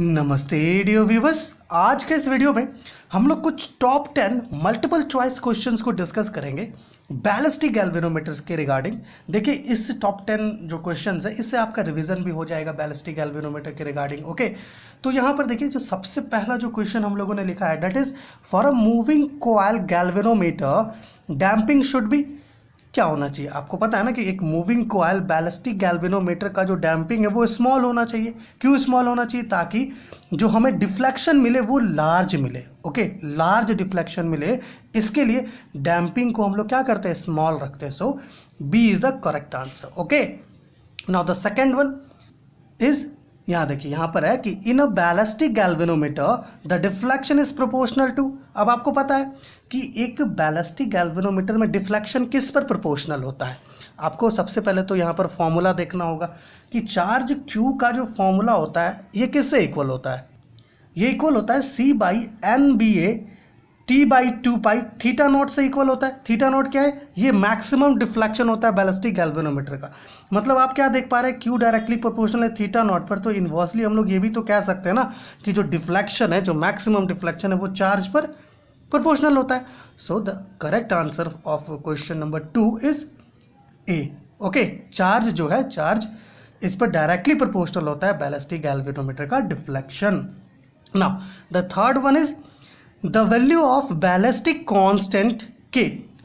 नमस्ते audio viewers आज के इस वीडियो में हम लोग कुछ top ten multiple choice questions को डिस्कस करेंगे बैलिस्टिक गैल्वेनोमीटर्स के रिगार्डिंग देखिए इस टॉप टेन जो क्वेश्चंस है इससे आपका रिवीजन भी हो जाएगा बैलिस्टिक गैल्वेनोमीटर के रिगार्डिंग ओके तो यहाँ पर देखिए जो सबसे पहला जो क्वेश्चन हम लोगों ने लिखा है that is for a moving coil galvanometer damping should be क्या होना चाहिए आपको पता है ना कि एक मूविंग कोयल बैलिस्टिक गैल्वेनोमीटर का जो डैम्पिंग है वो स्मॉल होना चाहिए क्यों स्मॉल होना चाहिए ताकि जो हमें डिफ्लेक्शन मिले वो लार्ज मिले ओके लार्ज डिफ्लेक्शन मिले इसके लिए डैम्पिंग को हम लोग क्या करते हैं स्मॉल रखते हैं so B is the correct answer okay now the second one is यहाँ देखिए यहाँ पर है कि in a ballistic galvanometer the deflection is proportional to अब आपको पता है कि एक बैलिस्टिक गैल्वेनोमीटर में डिफ्लेक्शन किस पर प्रोपोर्शनल होता है आपको सबसे पहले तो यहाँ पर फॉर्मूला देखना होगा कि चार्ज क्यू का जो फॉर्मूला होता है ये किससे इक्वल होता है ये इक्वल होता है C by N B A T by two pi theta naught से इक्वल होता है थीटा नॉट क्या है ये मैक्सिमम डिफ्लेक्शन होता है बैलिस्टिक गैल्वेनोमीटर का मतलब आप क्या देख पा रहे हैं क्यू डायरेक्टली प्रोपोर्शनल है थीटा नॉट पर तो इन्वर्सली हम लोग ये भी तो कह सकते हैं ना कि जो डिफ्लेक्शन है जो मैक्सिमम डिफ्लेक्शन है वो चार्ज पर प्रोपोर्शनल होता है so the correct answer of question number two is A okay charge जो है चार्ज इस पर डायरेक्टली प्रोपोर्शनल होता है बैलिस्टिक गैल्वेनोमीटर का deflection now the third one is the value of ballistic constant के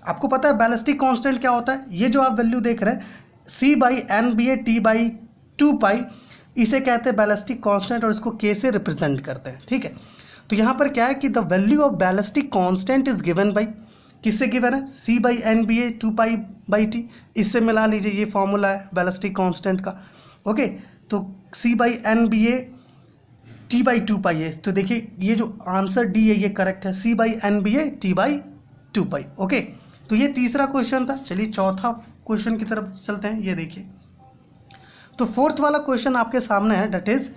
आपको पता है बैलिस्टिक कॉन्स्टेंट क्या होता है ये जो आप वैल्यू देख रहे हैं C by N B A T by two pi इसे कहते हैं बैलिस्टिक कॉन्स्टेंट और इसको के से रिप्रेजेंट करते हैं ठीक है तो यहाँ पर क्या है कि the value of ballistic constant is given by किससे गिवन है C by N B A two pi by T इससे मिला लीजिए ये फॉर्मूला है बैलिस्टिक कॉन्स्टेंट का ओके तो C by N B A T by two pi है तो देखिए ये जो आंसर डी है ये करेक्ट है सी बाई एन बी है T by two pi okay तो ये तीसरा क्वेश्चन था चलिए चौथा क्वेश्चन की तरफ चलते हैं ये देखिए तो फोर्थ वाला क्वेश्चन आपके सामने है that is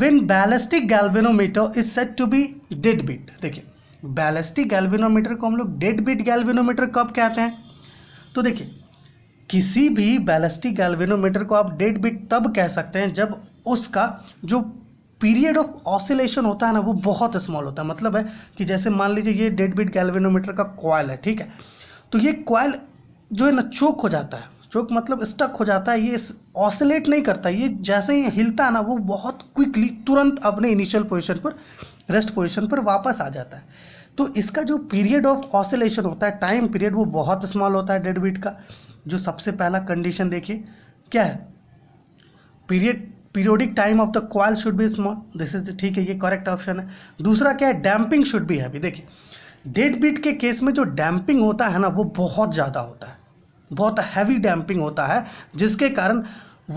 when ballistic galvanometer is set to be dead beat देखिए बैलिस्टिक गैल्वेनोमीटर को हम लोग डेड बीट गैल्वेनोमीटर कब कहते हैं तो देखिए किसी भी बैलिस्टिक गैल्वेनोमीटर को आप डेड बीट तब कह सकते हैं जब उसका जो पीरियड ऑफ ऑसिलेशन होता है ना वो बहुत स्मॉल होता है मतलब है कि जैसे मान लीजिए ये डेड बीट गैल्वेनोमीटर का कॉयल है ठीक है तो ये कॉयल जो है ना चोक हो जाता है चोक मतलब स्टक हो जाता है ये ऑसिलेट नहीं करता ये जैसे ही हिलता है ना वो बहुत क्विकली तुरंत अपने इनिशियल पोजिशन पर रेस्ट पोजिशन पर वापस आ जाता है तो इसका जो पीरियड ऑफ ऑसिलेशन होता है टाइम पीरियड वो बहुत स्मॉल होता है डेड बीट का जो सबसे पहला कंडीशन देखिए क्या है period periodic time of the coil should be small this is ठीक है ये करेक्ट ऑप्शन है दूसरा क्या है डैम्पिंग शुड बी हैवी देखिए डेड बीट के केस में जो डैम्पिंग होता है ना वो बहुत ज़्यादा होता है बहुत हैवी डैम्पिंग होता है जिसके कारण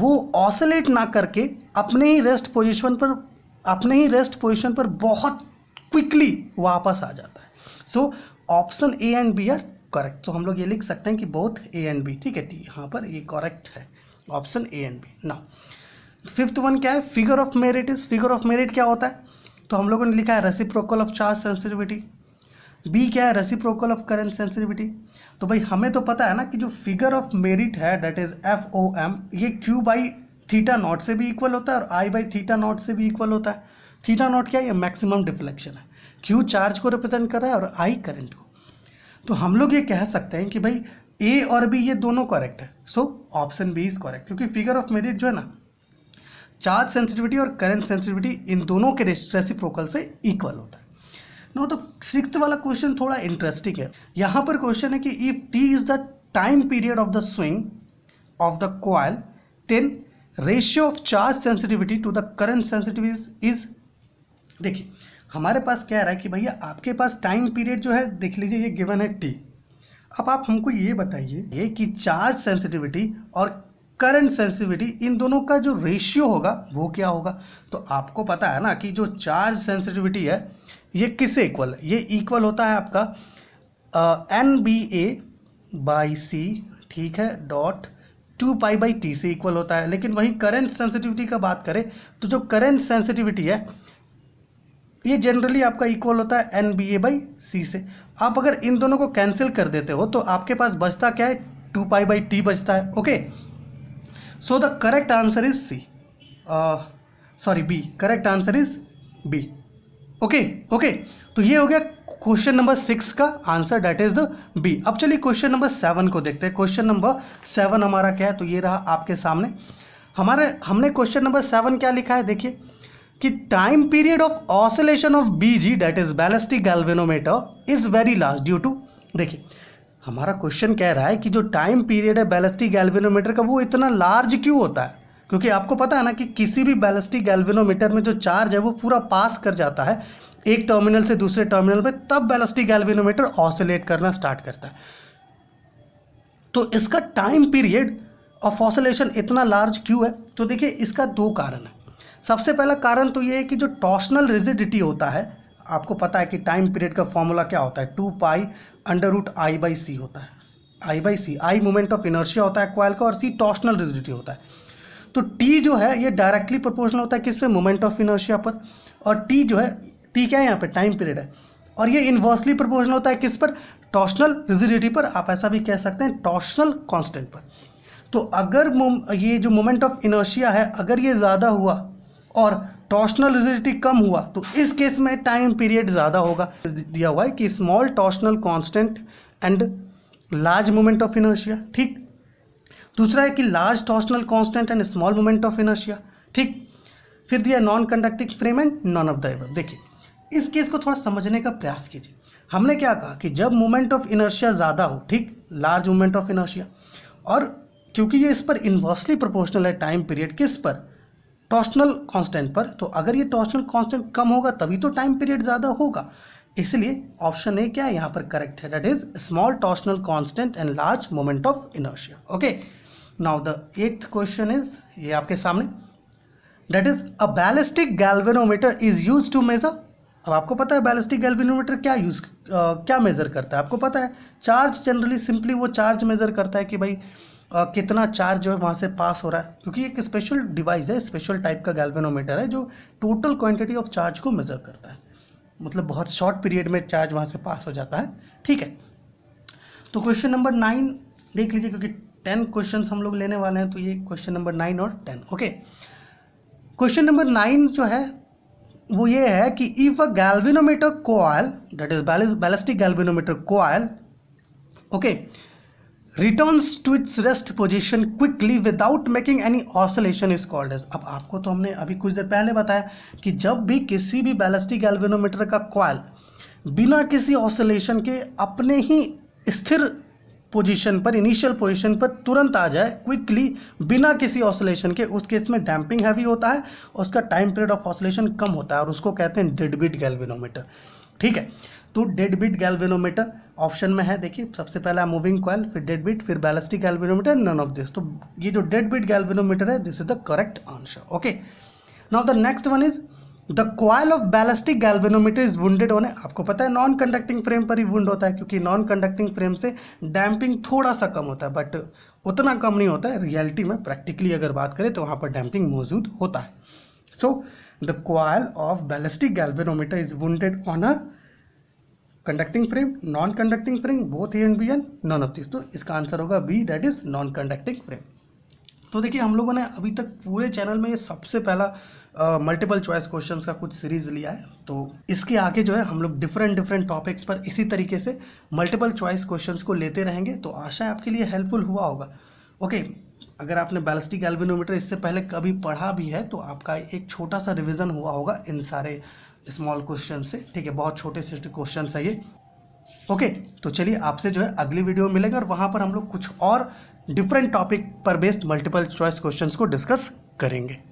वो ऑसलेट ना करके अपने ही रेस्ट पोजिशन पर अपने ही रेस्ट पोजिशन पर बहुत क्विकली वापस आ जाता है so option A and B are correct तो हम लोग ये लिख सकते हैं कि बहुत ए एंड बी ठीक है यहाँ पर ये करेक्ट है ऑप्शन ए एंड बी ना फिफ्थ वन क्या है figure of merit is figure of merit क्या होता है तो हम लोगों ने लिखा है reciprocal of charge sensitivity B क्या है रेसिप्रोकल ऑफ करेंट सेंसिटिविटी तो भाई हमें तो पता है ना कि जो फिगर ऑफ मेरिट है that is F O M ये क्यू बाई थीटा नॉट से भी इक्वल होता है और आई बाई थीटा नॉट से भी इक्वल होता है थीटा नॉट क्या है ये मैक्सिमम डिफ्लेक्शन है क्यू चार्ज को रिप्रेजेंट कर रहा है और आई करंट को तो हम लोग ये कह सकते हैं कि भाई ए और बी ये दोनों करेक्ट है so option B is correct क्योंकि फिगर ऑफ मेरिट जो है ना चार्ज सेंसिटिविटी और करंट सेंसिटिविटी इन दोनों के रेसिप्रोकल से इक्वल होता है नो तो सिक्स वाला क्वेश्चन थोड़ा इंटरेस्टिंग है यहाँ पर क्वेश्चन है कि if T is the time period of the swing of the coil then ratio of charge sensitivity to the current sensitivity is देखिए हमारे पास क्या रहा है कि भैया आपके पास टाइम पीरियड जो है देख लीजिए ये गिवन है टी अब आप हमको ये बताइए ये कि चार्ज सेंसिटिविटी और करंट सेंसिटिविटी इन दोनों का जो रेशियो होगा वो क्या होगा तो आपको पता है ना कि जो चार्ज सेंसिटिविटी है ये किससे इक्वल है ये इक्वल होता है आपका N B A by C ठीक है dot two pi by T से इक्वल होता है लेकिन वहीं करंट सेंसिटिविटी का बात करें तो जो करंट सेंसिटिविटी है ये जनरली आपका इक्वल होता है N B A by C से आप अगर इन दोनों को कैंसिल कर देते हो तो आपके पास बचता क्या है टू पाई बाई टी बचता है okay okay? So the correct answer is C sorry B correct answer is B okay okay तो ये हो गया क्वेश्चन नंबर सिक्स का answer that is the B अब चलिए क्वेश्चन नंबर सेवन को देखते हैं क्वेश्चन नंबर सेवन हमारा क्या है तो ये रहा आपके सामने हमारे हमने क्वेश्चन नंबर सेवन क्या लिखा है देखिए कि time period of oscillation of B G that is ballistic galvanometer is very large due to देखिए हमारा क्वेश्चन कह रहा है कि जो टाइम पीरियड है बैलिस्टिक गैल्वेनोमीटर का वो इतना लार्ज क्यों होता है क्योंकि आपको पता है ना कि किसी भी बैलिस्टिक गैल्वेनोमीटर में जो चार्ज है वो पूरा पास कर जाता है एक टर्मिनल से दूसरे टर्मिनल पर तब बैलिस्टिक गैल्वेनोमीटर ऑसिलेट करना स्टार्ट करता है तो इसका टाइम पीरियड ऑफ ऑसिलेशन इतना लार्ज क्यों है तो देखिए इसका दो कारण है सबसे पहला कारण तो ये है कि जो टॉर्शनल रिजिडिटी होता है आपको पता है कि टाइम पीरियड का फॉर्मूला क्या होता है two pi under root I by C होता है I by C I moment of inertia होता है क्वाइल का और सी टॉर्शनल रिजिडिटी होता है तो टी जो है ये डायरेक्टली प्रोपोर्शनल होता है किस पे मोमेंट ऑफ इनर्शिया पर और टी जो है टी क्या है यहाँ पे टाइम पीरियड है और ये इन्वर्सली प्रोपोर्शनल होता है किस पर टॉर्शनल रिजिडिटी पर आप ऐसा भी कह सकते हैं टॉर्शनल कॉन्स्टेंट पर तो अगर ये जो मोमेंट ऑफ इनर्शिया है अगर ये ज़्यादा हुआ और टॉर्शनल रिजिडिटी कम हुआ तो इस केस में टाइम पीरियड ज़्यादा होगा दिया हुआ है कि small torsional constant and large moment of inertia ठीक दूसरा है कि large torsional constant and small moment of inertia ठीक फिर दिया non conducting frame and none of the देखिए इस केस को थोड़ा समझने का प्रयास कीजिए हमने क्या कहा कि जब मोमेंट ऑफ इनर्शिया ज़्यादा हो ठीक लार्ज मोमेंट ऑफ इनर्शिया और क्योंकि ये इस पर इन्वर्सली प्रोपोर्शनल है टाइम पीरियड किस पर टॉर्शनल कांस्टेंट पर तो अगर ये टॉर्शनल कांस्टेंट कम होगा तभी तो टाइम पीरियड ज़्यादा होगा इसलिए ऑप्शन ए क्या है यहाँ पर करेक्ट है that is small torsional constant and large moment of inertia okay now the eighth question is ये आपके सामने that is a ballistic galvanometer is use to measure अब आपको पता है बैलिस्टिक गैल्वेनोमीटर क्या यूज क्या मेजर करता है आपको पता है चार्ज जनरली सिंपली वो चार्ज मेजर करता है कि भाई कितना चार्ज जो है वहाँ से पास हो रहा है क्योंकि एक स्पेशल डिवाइस है स्पेशल टाइप का गैल्वेनोमीटर है जो टोटल क्वांटिटी ऑफ चार्ज को मेज़र करता है मतलब बहुत शॉर्ट पीरियड में चार्ज वहाँ से पास हो जाता है ठीक है तो क्वेश्चन नंबर नाइन देख लीजिए क्योंकि टेन क्वेश्चन हम लोग लेने वाले हैं तो ये क्वेश्चन नंबर नाइन और ten okay question number nine जो है वो ये है कि if a galvanometer coil that is ballistic galvanometer coil okay returns to its rest position quickly without making any oscillation is called as अब आपको तो हमने अभी कुछ देर पहले बताया कि जब भी किसी भी बैलिस्टिक एल्विनोमीटर का क्वाल बिना किसी ऑसोलेशन के अपने ही स्थिर पोजीशन पर इनिशियल पोजीशन पर तुरंत आ जाए क्विकली बिना किसी ऑसोलेशन के उस केस में डैम्पिंग हैवी होता है उसका टाइम पीरियड ऑफ ऑसोलेशन कम होता है और उसको कहते हैं डेडबिट गैलविनोमीटर ठीक है तो डेडबिट गैल्वेनोमीटर ऑप्शन में है देखिए सबसे पहला मूविंग क्वाइल फिर डेड बीट फिर ballistic galvanometer none of this तो ये जो डेड बीट गैल्वेनोमीटर है this is the correct answer okay now the next one is the coil of ballistic galvanometer is wounded होने आपको पता है नॉन कंडक्टिंग फ्रेम पर ही वुंड होता है क्योंकि नॉन कंडक्टिंग फ्रेम से डैम्पिंग थोड़ा सा कम होता है बट उतना कम नहीं होता है रियलिटी में प्रैक्टिकली अगर बात करें तो वहाँ पर डैम्पिंग मौजूद होता है so the coil of ballistic galvanometer is wounded on a conducting frame non conducting frame both A and B and none of this तो इसका आंसर होगा B that is non conducting frame तो देखिए हम लोगों ने अभी तक पूरे चैनल में ये सबसे पहला मल्टीपल चॉइस क्वेश्चंस का कुछ सीरीज लिया है तो इसके आगे जो है हम लोग डिफरेंट डिफरेंट टॉपिक्स पर इसी तरीके से मल्टीपल चॉइस क्वेश्चंस को लेते रहेंगे तो आशा है आपके लिए हेल्पफुल हुआ होगा ओके अगर आपने बैलिस्टिक एल्विनोमीटर इससे पहले कभी पढ़ा भी है तो आपका एक छोटा सा रिविज़न हुआ होगा इन सारे स्मॉल क्वेश्चन से ठीक है बहुत छोटे से क्वेश्चन है ये ओके तो चलिए आपसे जो है अगली वीडियो में मिलेंगे और वहाँ पर हम लोग कुछ और डिफरेंट टॉपिक पर बेस्ड मल्टीपल चॉइस क्वेश्चंस को डिस्कस करेंगे